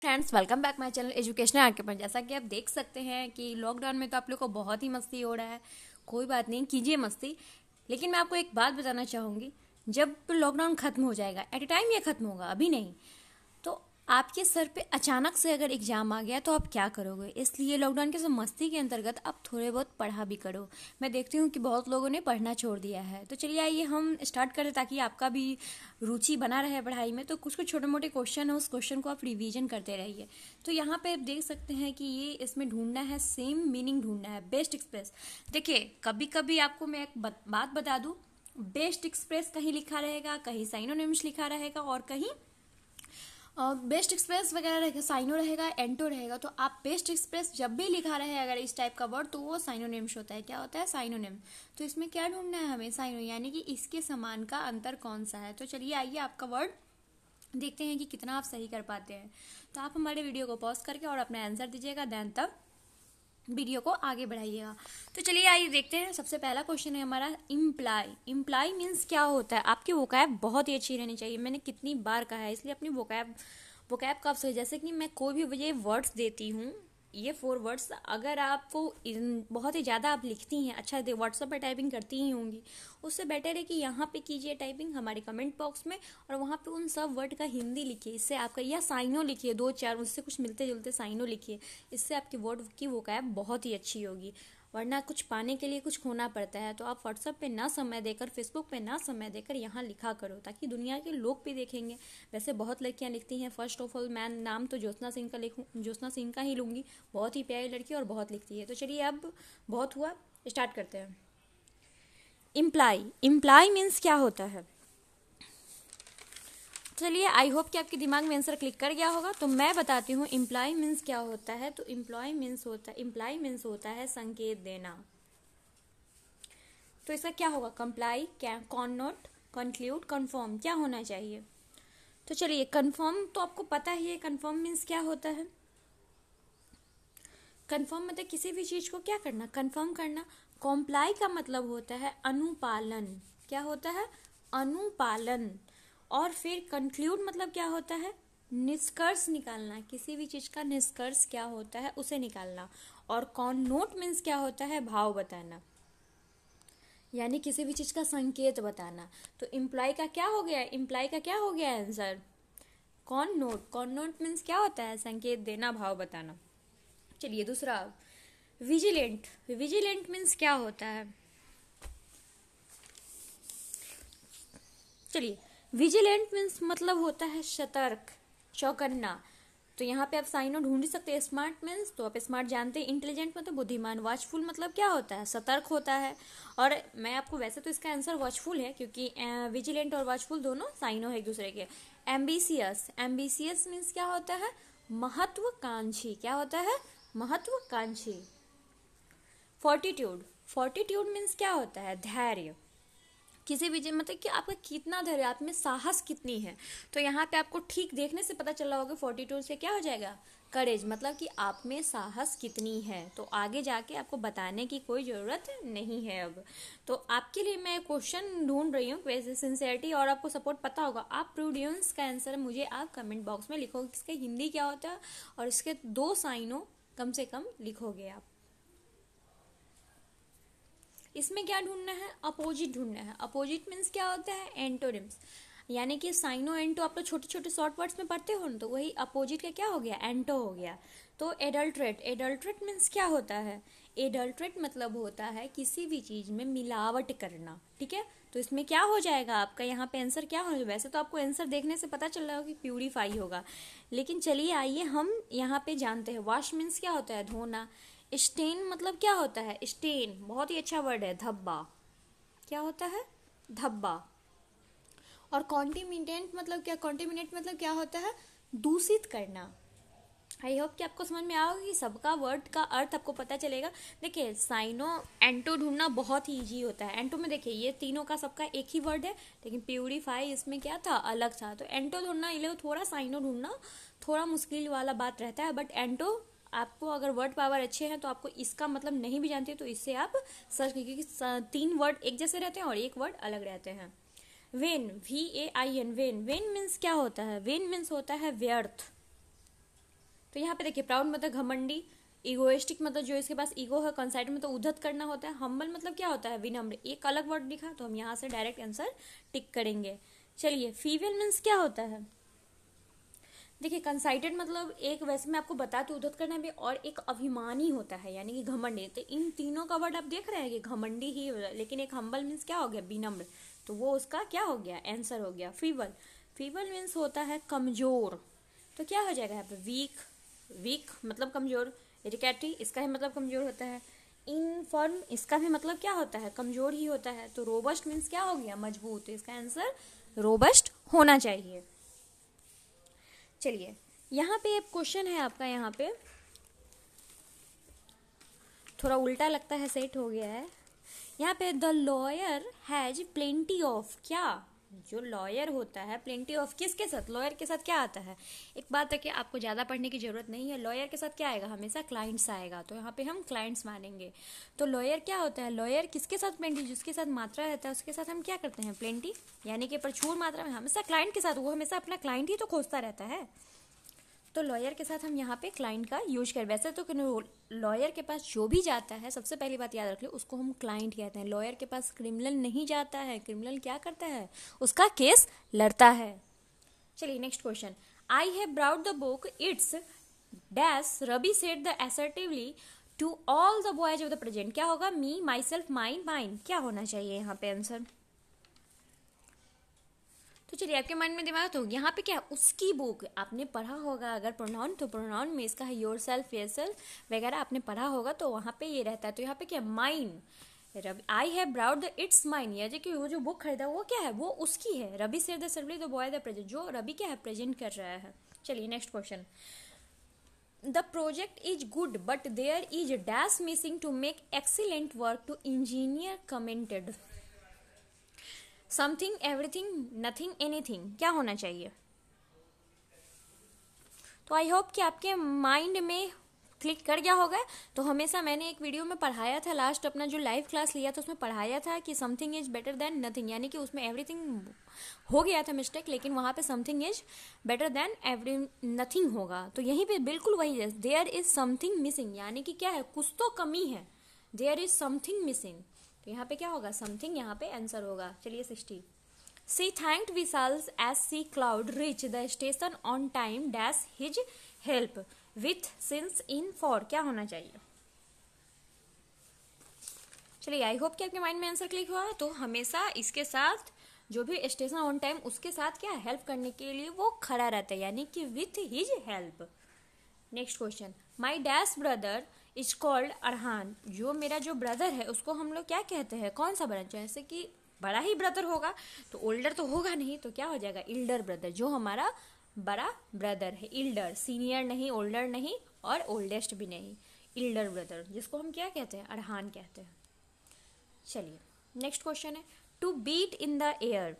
friends welcome back my channel educational आके पर जैसा कि आप देख सकते हैं कि लॉकडाउन में तो आप लोग को बहुत ही मस्ती हो रहा है कोई बात नहीं कीजिए मस्ती लेकिन मैं आपको एक बात बताना चाहूँगी जब लॉकडाउन ख़त्म हो जाएगा एट ए टाइम ये ख़त्म होगा अभी नहीं आपके सर पे अचानक से अगर एग्ज़ाम आ गया तो आप क्या करोगे इसलिए लॉकडाउन सब मस्ती के अंतर्गत आप थोड़े बहुत पढ़ा भी करो मैं देखती हूँ कि बहुत लोगों ने पढ़ना छोड़ दिया है तो चलिए आइए हम स्टार्ट करें ताकि आपका भी रुचि बना रहे पढ़ाई में तो कुछ कुछ छोटे मोटे क्वेश्चन है उस क्वेश्चन को आप रिविजन करते रहिए तो यहाँ पर आप देख सकते हैं कि ये इसमें ढूंढना है सेम मीनिंग ढूंढना है बेस्ट एक्सप्रेस देखिए कभी कभी आपको मैं एक बात बता दूँ बेस्ट एक्सप्रेस कहीं लिखा रहेगा कहीं साइनोनिम्स लिखा रहेगा और कहीं बेस्ट एक्सप्रेस वगैरह रहेगा साइनो रहेगा एंटो रहेगा तो आप बेस्ट एक्सप्रेस जब भी लिखा रहे अगर इस टाइप का वर्ड तो वो साइनोनिम्स होता है क्या होता है साइनोनिम तो इसमें क्या ढूंढना है हमें साइनो यानी कि इसके समान का अंतर कौन सा है तो चलिए आइए आपका वर्ड देखते हैं कि कितना आप सही कर पाते हैं तो आप हमारे वीडियो को पॉज करके और अपना आंसर दीजिएगा दैन तब वीडियो को आगे बढ़ाइएगा तो चलिए आइए देखते हैं सबसे पहला क्वेश्चन है हमारा इम्प्लाई इम्प्लाई मीन्स क्या होता है आपकी वोकैब बहुत ही अच्छी रहनी चाहिए मैंने कितनी बार कहा है इसलिए अपनी वोकैब वोकैब कब से जैसे कि मैं कोई भी ये वर्ड्स देती हूँ ये फोर वर्ड्स अगर आपको इन बहुत ही ज़्यादा आप लिखती हैं अच्छा व्हाट्सअप पर टाइपिंग करती ही होंगी उससे बेटर है कि यहाँ पे कीजिए टाइपिंग हमारे कमेंट बॉक्स में और वहाँ पे उन सब वर्ड का हिंदी लिखिए इससे आपका या साइनों लिखिए दो चार उससे कुछ मिलते जुलते साइनों लिखिए इससे आपकी वर्ड की वो कैब बहुत ही अच्छी होगी वरना कुछ पाने के लिए कुछ खोना पड़ता है तो आप व्हाट्सअप पे ना समय देकर फेसबुक पे ना समय देकर यहाँ लिखा करो ताकि दुनिया के लोग भी देखेंगे वैसे बहुत लड़कियाँ लिखती हैं फर्स्ट ऑफ ऑल मैं नाम तो ज्योत्ना सिंह का लिखूँ ज्योत्ना सिंह का ही लूँगी बहुत ही प्यारी लड़की और बहुत लिखती है तो चलिए अब बहुत हुआ स्टार्ट करते हैं इम्प्लाई इम्प्लाई मीन्स क्या होता है चलिए आई होप कि आपके दिमाग में आंसर क्लिक कर गया होगा तो मैं बताती हूँ इम्प्लॉय मीन्स क्या होता है तो इम्प्लॉय मीन्स होता है इम्प्लॉय मीन्स होता है संकेत देना तो इसका क्या होगा कंप्लाई क्या कॉन नोट कंक्लूड कन्फर्म क्या होना चाहिए तो चलिए कन्फर्म तो आपको पता ही है कन्फर्म मीन्स क्या होता है कन्फर्म मतलब किसी भी चीज़ को क्या करना कन्फर्म करना कॉम्प्लाई का मतलब होता है अनुपालन क्या होता है अनुपालन और फिर कंक्लूड मतलब क्या होता है निष्कर्ष निकालना किसी भी चीज का निष्कर्ष क्या होता है उसे निकालना और कौन नोट मीन्स क्या होता है भाव बताना यानी किसी भी चीज का संकेत बताना तो इम्प्लाई का क्या हो गया इम्प्लाई का क्या हो गया आंसर कौन नोट कौन नोट मीन्स क्या होता है संकेत देना भाव बताना चलिए दूसरा विजिलेंट विजिलेंट मीन्स क्या होता है चलिए विजिलेंट मीन्स मतलब होता है सतर्क चौकन्ना तो यहाँ पे आप साइनो ढूंढ सकते हैं स्मार्ट मीन्स तो आप स्मार्ट जानते हैं इंटेलिजेंट मतलब बुद्धिमान वॉचफुल मतलब क्या होता है सतर्क होता है और मैं आपको वैसे तो इसका आंसर वॉचफुल है क्योंकि विजिलेंट और वॉचफुल दोनों साइनो है एक दूसरे के एम्बिसियस एम्बिसियस मीन्स क्या होता है महत्वाकांक्षी क्या होता है महत्वाकांक्षी फोर्टिट्यूड फोर्टिट्यूड मीन्स क्या होता है धैर्य किसी भी मतलब कि आपका कितना धैर्य आप में साहस कितनी है तो यहाँ पे आपको ठीक देखने से पता चला होगा फोर्टी टू से क्या हो जाएगा करेज मतलब कि आप में साहस कितनी है तो आगे जाके आपको बताने की कोई ज़रूरत नहीं है अब तो आपके लिए मैं क्वेश्चन ढूंढ रही हूँ वैसे सिंसियरिटी और आपको सपोर्ट पता होगा आप प्रूडियंस का आंसर मुझे आप कमेंट बॉक्स में लिखोगे इसका हिंदी क्या होता है और इसके दो साइनों कम से कम लिखोगे आप इसमें क्या ढूंढना है अपोजिट ढूंढना है अपोजिट मीन्स क्या होता है एंटोनिम्स यानी कि साइनो एंटो आप लोग छोटे छोटे शॉर्ट वर्ड्स में पढ़ते हो ना तो वही अपोजिट का क्या हो गया एंटो हो गया तो एडल्ट्रेट एडल्ट्रेट मीन्स क्या होता है एडल्ट्रेट मतलब होता है किसी भी चीज़ में मिलावट करना ठीक है तो इसमें क्या हो जाएगा आपका यहाँ पे आंसर क्या हो वैसे तो आपको आंसर देखने से पता चल रहा होगा कि प्यूरीफाई होगा लेकिन चलिए आइए हम यहाँ पे जानते हैं वॉश मीन्स क्या होता है धोना स्टेन मतलब क्या होता है स्टेन बहुत ही अच्छा वर्ड है धब्बा क्या होता है धब्बा और कॉन्टिमिनेंट मतलब क्या कॉन्टिमिनेंट मतलब क्या होता है दूषित करना आई होप कि आपको समझ में आओगे कि सबका वर्ड का अर्थ आपको पता चलेगा देखिए साइनो एंटो ढूंढना बहुत ही ईजी होता है एंटो में देखिए ये तीनों का सबका एक ही वर्ड है लेकिन प्योरीफाई इसमें क्या था अलग था तो एंटो ढूंढना ये थोड़ा साइनो ढूंढना थोड़ा मुश्किल वाला बात रहता है बट एंटो आपको अगर वर्ड पावर अच्छे हैं तो आपको इसका मतलब नहीं भी जानते तो इससे आप सर्च कीजिए क्योंकि तीन वर्ड एक जैसे रहते हैं और एक वर्ड अलग रहते हैं vain V A I N vain vain means क्या होता है वेन मीन्स होता है व्यर्थ तो यहाँ पे देखिए प्राउड मतलब घमंडी इगोइस्टिक मतलब जो इसके पास ईगो है कंसाइट में तो उद्धत करना होता है हम्बल मतलब क्या होता है विनम्र एक अलग वर्ड लिखा तो हम यहाँ से डायरेक्ट आंसर टिक करेंगे चलिए फीमेल मीन्स क्या होता है देखिए कंसाइटेड मतलब एक वैसे मैं आपको बता तो उद्धत करना भी और एक अभिमानी होता है यानी कि घमंडी तो इन तीनों का वर्ड आप देख रहे हैं कि घमंडी ही लेकिन एक हम्बल मीन्स क्या हो गया विनम्र तो वो उसका क्या हो गया आंसर हो गया फीवल फीवल मीन्स होता है कमजोर तो क्या हो जाएगा यहाँ पे वीक वीक मतलब कमजोर रिकैटी इसका ही मतलब कमजोर होता है इनफर्म इसका भी मतलब क्या होता है कमजोर ही होता है तो रोबस्ट मीन्स क्या हो गया मजबूत तो इसका आंसर रोबस्ट होना चाहिए चलिए यहाँ पे एक क्वेश्चन है आपका यहाँ पे थोड़ा उल्टा लगता है सेट हो गया है यहाँ पे the lawyer has plenty of क्या जो लॉयर होता है प्लेंटी ऑफ किसके साथ लॉयर के साथ क्या आता है एक बात है कि आपको ज़्यादा पढ़ने की ज़रूरत नहीं है लॉयर के साथ क्या आएगा हमेशा क्लाइंट्स आएगा तो यहाँ पे हम क्लाइंट्स मानेंगे तो लॉयर क्या होता है लॉयर किसके साथ प्लेंटी जिसके साथ मात्रा रहता है उसके साथ हम क्या करते हैं प्लेंटी यानी कि प्रचुर मात्रा में हमेशा क्लाइंट के साथ वो हमेशा अपना क्लाइंट ही तो खोजता रहता है तो लॉयर के साथ हम यहाँ पे क्लाइंट का यूज कर वैसे तो लॉयर के पास जो भी जाता है सबसे पहली बात याद रख लो उसको हम क्लाइंट कहते हैं लॉयर के पास क्रिमिनल नहीं जाता है क्रिमिनल क्या करता है उसका केस लड़ता है चलिए next question I have brought the book it's dash Rabi said the assertively to all the boys of the present क्या होगा me myself mine mind क्या होना चाहिए यहाँ पे आंसर तो चलिए आपके मन में दिमाग तो यहाँ पे क्या है उसकी बुक आपने पढ़ा होगा अगर प्रोनाउन तो प्रोनाउन में इसका है योर सेल्फ योर सेल्फ वगैरह आपने पढ़ा होगा तो वहाँ पे ये रहता है तो यहाँ पे क्या mine Ravi I have borrowed the it's mine यानी कि वो जो बुक खरीदा वो क्या है वो उसकी है रवि से द सर्वली द बॉय द प्रेजेंट जो रवि क्या है प्रेजेंट कर रहा है चलिए next question the project is good but there is dash missing to make excellent work to engineer commented something everything nothing anything क्या होना चाहिए तो आई होप कि आपके माइंड में क्लिक कर गया होगा तो हमेशा मैंने एक वीडियो में पढ़ाया था लास्ट अपना जो लाइव क्लास लिया था उसमें पढ़ाया था कि something is better than nothing यानी कि उसमें एवरीथिंग हो गया था मिस्टेक लेकिन वहाँ पे something is better than every nothing होगा तो यहीं पे बिल्कुल वही है देयर इज समथिंग मिसिंग यानी कि क्या है कुछ तो कमी है देयर इज समथिंग मिसिंग तो यहाँ पे क्या होगा समथिंग यहाँ पे आंसर होगा चलिए sixty C thanked Vishal's as she could reach the station on time dash his help with since in for क्या होना चाहिए चलिए आई होप कि आपके माइंड में आंसर क्लिक हुआ तो हमेशा इसके साथ जो भी स्टेशन ऑन टाइम उसके साथ क्या हेल्प करने के लिए वो खड़ा रहता है यानी कि with his help next question my dash brother is called Arhan जो मेरा जो ब्रदर है उसको हम लोग क्या कहते हैं कौन सा ब्रांच जैसे कि बड़ा ही ब्रदर होगा तो ओल्डर तो होगा नहीं तो क्या हो जाएगा इल्डर ब्रदर जो हमारा बड़ा ब्रदर है इल्डर सीनियर नहीं ओल्डर नहीं और ओल्डेस्ट भी नहीं इल्डर ब्रदर जिसको हम क्या कहते हैं अरहान कहते हैं चलिए नेक्स्ट क्वेश्चन है to beat in the air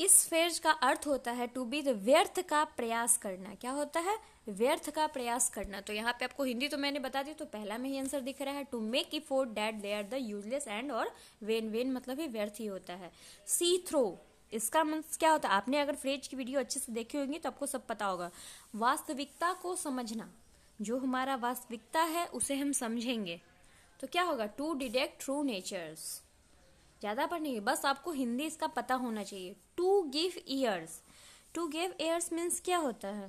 इस फेज का अर्थ होता है टू बी द व्यर्थ का प्रयास करना क्या होता है व्यर्थ का प्रयास करना तो यहाँ पे आपको हिंदी तो मैंने बता दी तो पहला में ही आंसर दिख रहा है to make efforts that they are the useless and और वेन वेन मतलब ही व्यर्थ ही होता है सी थ्रो इसका मन मतलब क्या होता है आपने अगर फ्रेज की वीडियो अच्छे से देखी होगी तो आपको सब पता होगा वास्तविकता को समझना जो हमारा वास्तविकता है उसे हम समझेंगे तो क्या होगा टू डिडेक्ट ट्रू नेचर्स ज़्यादा पढ़नी है बस आपको हिंदी इसका पता होना चाहिए to give ears to give ears means क्या होता है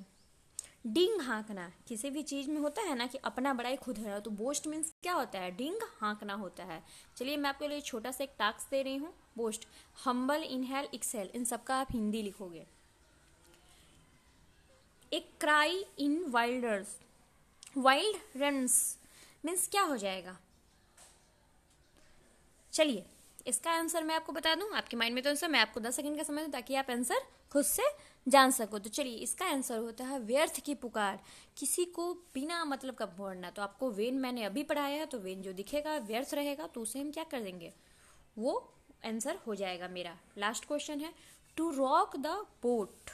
डिंग हाँकना किसी भी चीज़ में होता है ना कि अपना बड़ा ही खुद है तो बोस्ट मीन्स क्या होता है डिंग हाँकना होता है चलिए मैं आपके लिए छोटा सा एक टास्क दे रही हूँ बोस्ट हम्बल इनहेल एक्सेल इन सबका आप हिंदी लिखोगे एक cry in wilders wild runs means क्या हो जाएगा चलिए इसका आंसर मैं आपको बता दूं आपके माइंड में तो आंसर मैं आपको दस सेकंड का समय दूं ताकि आप आंसर खुद से जान सको तो चलिए इसका आंसर होता है व्यर्थ की पुकार किसी को बिना मतलब का भोड़ना तो आपको वेन मैंने अभी पढ़ाया है तो वेन जो दिखेगा व्यर्थ रहेगा तो उसे हम क्या कर देंगे वो आंसर हो जाएगा मेरा लास्ट क्वेश्चन है टू रॉक द बोट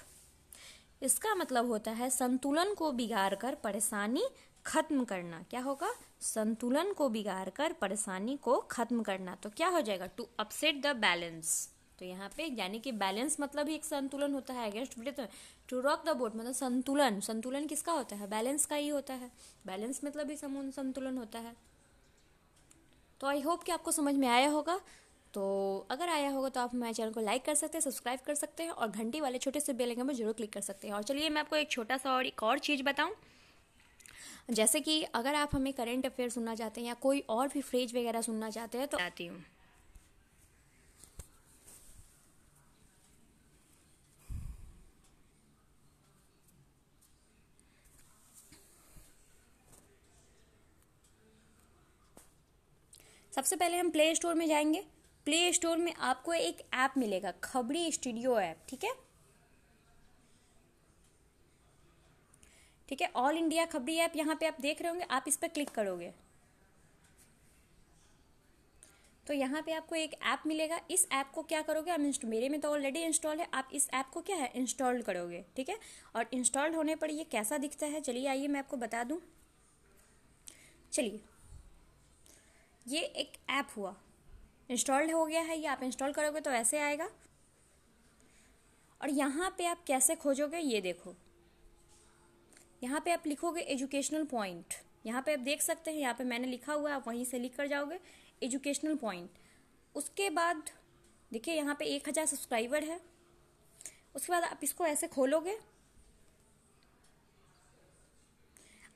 इसका मतलब होता है संतुलन को बिगाड़ कर परेशानी खत्म करना क्या होगा संतुलन को बिगाड़ कर परेशानी को खत्म करना तो क्या हो जाएगा टू अपसेट द बैलेंस तो यहाँ पे यानी कि बैलेंस मतलब ही एक संतुलन होता है against breath to rock the boat मतलब संतुलन संतुलन किसका होता है बैलेंस का ही होता है बैलेंस मतलब ही संतुलन होता है तो आई होप कि आपको समझ में आया होगा तो अगर आया होगा तो आप हमारे चैनल को लाइक कर सकते हैं सब्सक्राइब कर सकते हैं और घंटी वाले छोटे से बेल आइकन पर जरूर क्लिक कर सकते हैं और चलिए मैं आपको एक छोटा सा और एक और चीज़ बताऊँ जैसे कि अगर आप हमें करेंट अफेयर सुनना चाहते हैं या कोई और भी फ्रेज वगैरह सुनना चाहते हैं तो आती हूँ सबसे पहले हम प्ले स्टोर में जाएंगे प्ले स्टोर में आपको एक ऐप मिलेगा खबरी स्टूडियो ऐप ठीक है ठीक है ऑल इंडिया खबरी ऐप यहाँ पे आप देख रहे होंगे आप इस पर क्लिक करोगे तो यहाँ पे आपको एक ऐप मिलेगा इस ऐप को क्या करोगे आप मेरे में तो ऑलरेडी इंस्टॉल है आप इस ऐप को क्या है इंस्टॉल करोगे ठीक है और इंस्टॉल होने पर ये कैसा दिखता है चलिए आइए मैं आपको बता दूँ चलिए ये एक ऐप हुआ इंस्टॉल्ड हो गया है ये आप इंस्टॉल करोगे तो ऐसे आएगा और यहाँ पे आप कैसे खोजोगे ये देखो यहाँ पे आप लिखोगे एजुकेशनल पॉइंट यहाँ पे आप देख सकते हैं यहाँ पे मैंने लिखा हुआ है आप वहीं से लिख कर जाओगे एजुकेशनल पॉइंट उसके बाद देखिए यहाँ पे एक हज़ार सब्सक्राइबर है उसके बाद आप इसको ऐसे खोलोगे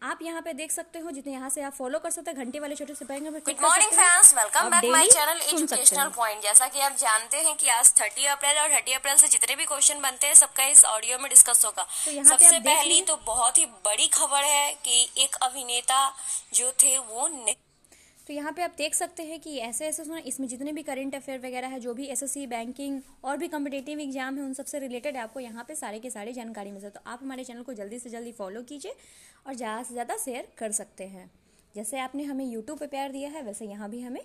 आप यहाँ पे देख सकते हो जितने यहाँ से आप फॉलो कर सकते हैं घंटे वाले छोटे से पाएंगे good morning fans welcome back my channel educational point जैसा कि आप जानते हैं कि आज 30 अप्रैल और 30 अप्रैल से जितने भी क्वेश्चन बनते हैं सबका इस ऑडियो में डिस्कस होगा तो सबसे पहली तो बहुत ही बड़ी खबर है की एक अभिनेता जो थे वो तो यहाँ पे आप देख सकते हैं कि ऐसे ऐसे उसमें इसमें जितने भी करंट अफेयर वगैरह है जो भी एसएससी बैंकिंग और भी कम्पिटेटिव एग्जाम है उन सबसे रिलेटेड आपको यहाँ पे सारे के सारे जानकारी मिल सकते तो आप हमारे चैनल को जल्दी से जल्दी फॉलो कीजिए और ज़्यादा से ज़्यादा शेयर कर सकते हैं जैसे आपने हमें यूट्यूब पर प्यार दिया है वैसे यहाँ भी हमें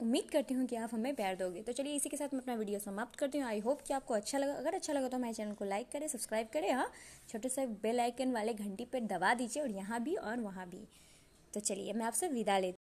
उम्मीद करती हूँ कि आप हमें प्यार दोगे तो चलिए इसी के साथ मैं अपना वीडियो समाप्त करती हूँ आई होप कि आपको अच्छा लगा अगर अच्छा लगा तो हमारे चैनल को लाइक करें सब्सक्राइब करें हाँ छोटे से बेल आइकन वाले घंटी पर दबा दीजिए और यहाँ भी और वहाँ भी तो चलिए मैं आपसे विदा लेती